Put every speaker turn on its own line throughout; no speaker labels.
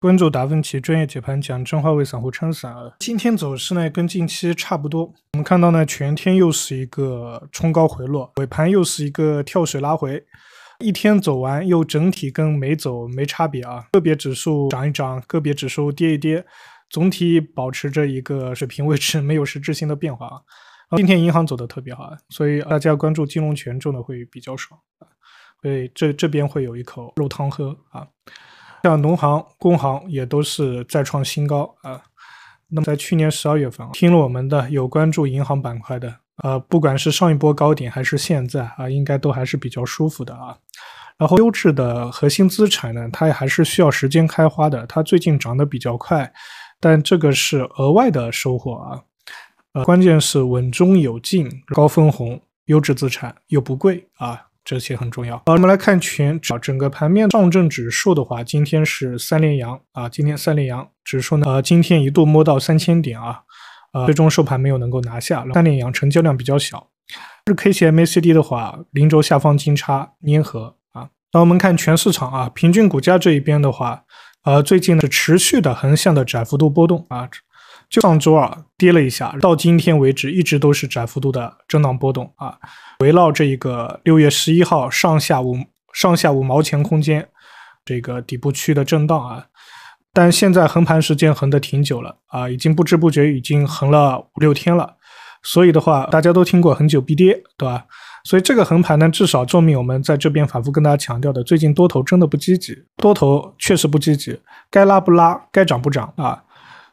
关注达芬奇专业解盘，讲真话为散户撑伞啊！今天走势呢，跟近期差不多。我们看到呢，全天又是一个冲高回落，尾盘又是一个跳水拉回，一天走完又整体跟没走没差别啊。个别指数涨一涨，个别指数跌一跌，总体保持着一个水平位置，没有实质性的变化啊。今天银行走的特别好，所以大家关注金融权重的会比较爽，所以这这边会有一口肉汤喝啊。像农行、工行也都是再创新高啊。那么在去年十二月份听了我们的有关注银行板块的啊，不管是上一波高点还是现在啊，应该都还是比较舒服的啊。然后优质的核心资产呢，它也还是需要时间开花的。它最近涨得比较快，但这个是额外的收获啊。呃，关键是稳中有进，高分红，优质资产又不贵啊。这些很重要。好，我们来看全找整个盘面上证指数的话，今天是三连阳啊，今天三连阳，指数呢，呃，今天一度摸到三千点啊，啊，最终收盘没有能够拿下三连阳，成交量比较小。日 K 线 MACD 的话，零轴下方金叉粘合啊。那我们看全市场啊，平均股价这一边的话，呃，最近呢是持续的横向的窄幅度波动啊。就上周二跌了一下，到今天为止一直都是窄幅度的震荡波动啊，围绕这一个六月十一号上下五上下五毛钱空间这个底部区的震荡啊，但现在横盘时间横的挺久了啊，已经不知不觉已经横了五六天了，所以的话大家都听过很久必跌对吧？所以这个横盘呢，至少证明我们在这边反复跟大家强调的，最近多头真的不积极，多头确实不积极，该拉不拉，该涨不涨啊。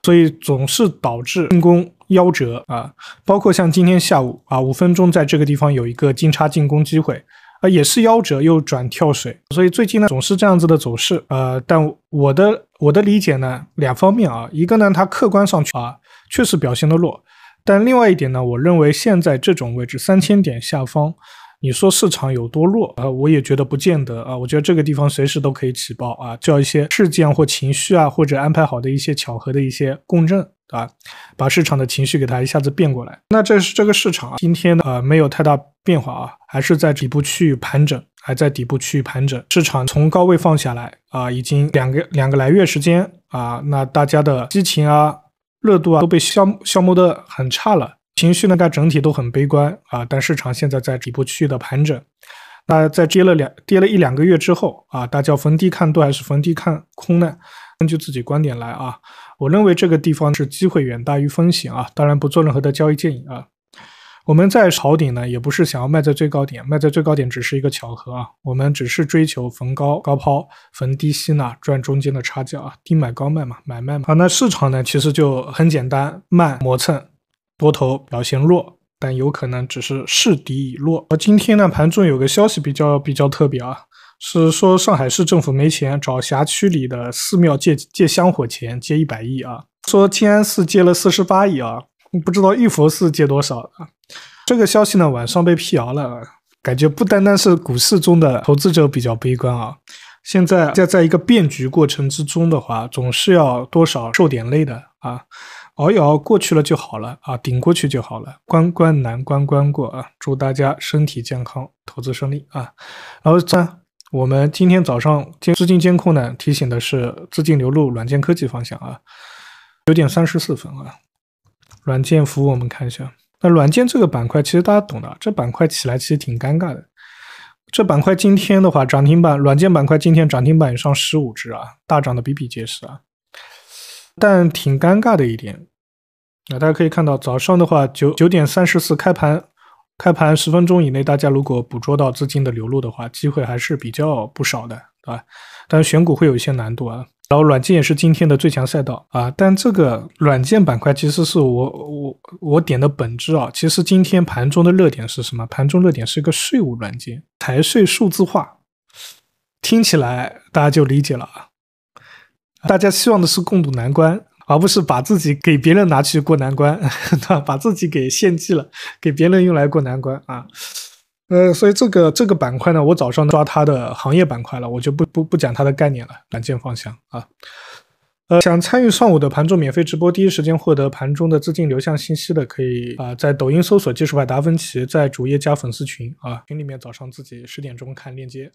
所以总是导致进攻夭折啊，包括像今天下午啊，五分钟在这个地方有一个金叉进攻机会啊，也是夭折又转跳水，所以最近呢总是这样子的走势呃，但我的我的理解呢两方面啊，一个呢它客观上去啊确实表现的弱，但另外一点呢，我认为现在这种位置三千点下方。你说市场有多弱啊？我也觉得不见得啊。我觉得这个地方随时都可以起爆啊，叫一些事件或情绪啊，或者安排好的一些巧合的一些共振啊，把市场的情绪给它一下子变过来。那这是这个市场啊，今天呢，呃，没有太大变化啊，还是在底部区域盘整，还在底部区域盘整。市场从高位放下来啊，已经两个两个来月时间啊，那大家的激情啊、热度啊，都被消消磨的很差了。情绪呢，它整体都很悲观啊，但市场现在在底部区域的盘整。那在跌了两跌了一两个月之后啊，大家逢低看多还是逢低看空呢？根据自己观点来啊。我认为这个地方是机会远大于风险啊，当然不做任何的交易建议啊。我们在炒顶呢，也不是想要卖在最高点，卖在最高点只是一个巧合啊。我们只是追求逢高高抛，逢低吸纳，赚中间的差价啊。低买高卖嘛，买卖嘛。啊，那市场呢，其实就很简单，慢磨蹭。多头表现弱，但有可能只是势敌已弱。而今天呢，盘中有个消息比较比较特别啊，是说上海市政府没钱，找辖区里的寺庙借借香火钱，借一百亿啊。说静安寺借了四十八亿啊，不知道玉佛寺借多少啊。这个消息呢，晚上被辟谣了，感觉不单单是股市中的投资者比较悲观啊。现在在在一个变局过程之中的话，总是要多少受点累的啊。熬一熬过去了就好了啊，顶过去就好了，关关难关关过啊！祝大家身体健康，投资顺利啊！然后在我们今天早上资金监控呢，提醒的是资金流入软件科技方向啊，九点三十四分啊，软件服务我们看一下，那软件这个板块其实大家懂的，这板块起来其实挺尴尬的，这板块今天的话涨停板软件板块今天涨停板以上十五只啊，大涨的比比皆是啊。但挺尴尬的一点，啊，大家可以看到，早上的话，九九点三十四开盘，开盘十分钟以内，大家如果捕捉到资金的流入的话，机会还是比较不少的，对吧？但选股会有一些难度啊。然后软件也是今天的最强赛道啊，但这个软件板块其实是我我我点的本质啊。其实今天盘中的热点是什么？盘中热点是一个税务软件，财税数字化，听起来大家就理解了啊。大家希望的是共度难关，而不是把自己给别人拿去过难关，对吧？把自己给献祭了，给别人用来过难关啊。呃，所以这个这个板块呢，我早上抓它的行业板块了，我就不不不讲它的概念了，软件方向啊。呃，想参与上午的盘中免费直播，第一时间获得盘中的资金流向信息的，可以啊，在抖音搜索“技术派达芬奇”，在主页加粉丝群啊，群里面早上自己十点钟看链接。